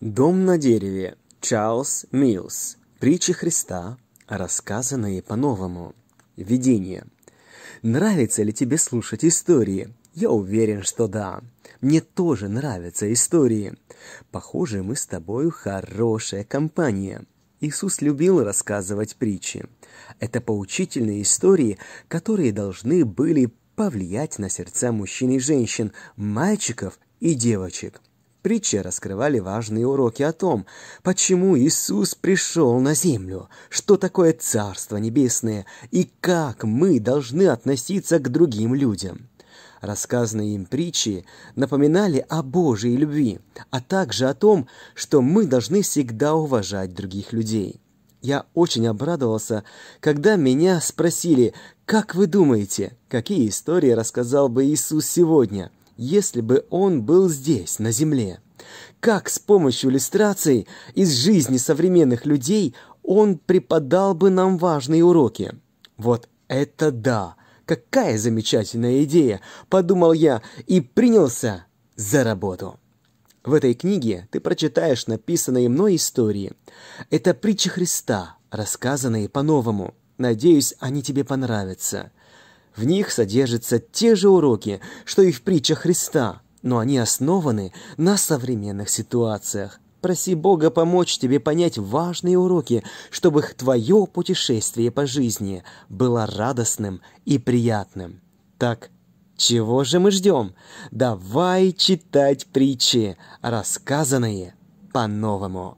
Дом на дереве. Чарльз Миллс. Притчи Христа, рассказанные по-новому. Видение. Нравится ли тебе слушать истории? Я уверен, что да. Мне тоже нравятся истории. Похоже, мы с тобою хорошая компания. Иисус любил рассказывать притчи. Это поучительные истории, которые должны были повлиять на сердца мужчин и женщин, мальчиков и девочек. Притчи раскрывали важные уроки о том, почему Иисус пришел на землю, что такое Царство Небесное и как мы должны относиться к другим людям. Рассказанные им притчи напоминали о Божьей любви, а также о том, что мы должны всегда уважать других людей. Я очень обрадовался, когда меня спросили, как вы думаете, какие истории рассказал бы Иисус сегодня – если бы он был здесь, на Земле. Как с помощью иллюстраций из жизни современных людей он преподал бы нам важные уроки. Вот это да! Какая замечательная идея! Подумал я и принялся за работу. В этой книге ты прочитаешь написанные мной истории. Это притчи Христа, рассказанные по-новому. Надеюсь, они тебе понравятся. В них содержатся те же уроки, что и в притчах Христа, но они основаны на современных ситуациях. Проси Бога помочь тебе понять важные уроки, чтобы твое путешествие по жизни было радостным и приятным. Так, чего же мы ждем? Давай читать притчи, рассказанные по-новому.